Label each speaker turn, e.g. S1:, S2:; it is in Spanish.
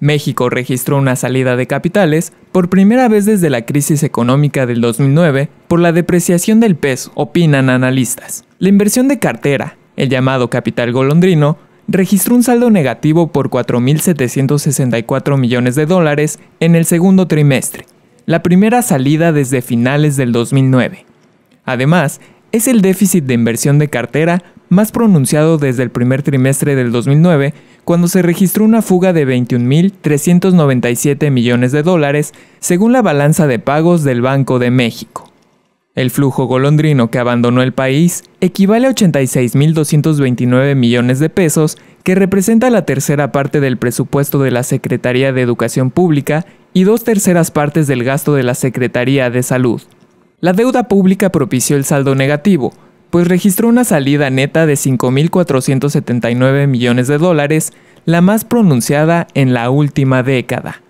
S1: México registró una salida de capitales por primera vez desde la crisis económica del 2009 por la depreciación del peso, opinan analistas. La inversión de cartera, el llamado capital golondrino, registró un saldo negativo por 4.764 millones de dólares en el segundo trimestre, la primera salida desde finales del 2009. Además, es el déficit de inversión de cartera más pronunciado desde el primer trimestre del 2009 cuando se registró una fuga de 21.397 millones de dólares, según la balanza de pagos del Banco de México. El flujo golondrino que abandonó el país equivale a 86.229 millones de pesos, que representa la tercera parte del presupuesto de la Secretaría de Educación Pública y dos terceras partes del gasto de la Secretaría de Salud. La deuda pública propició el saldo negativo, pues registró una salida neta de 5.479 millones de dólares, la más pronunciada en la última década.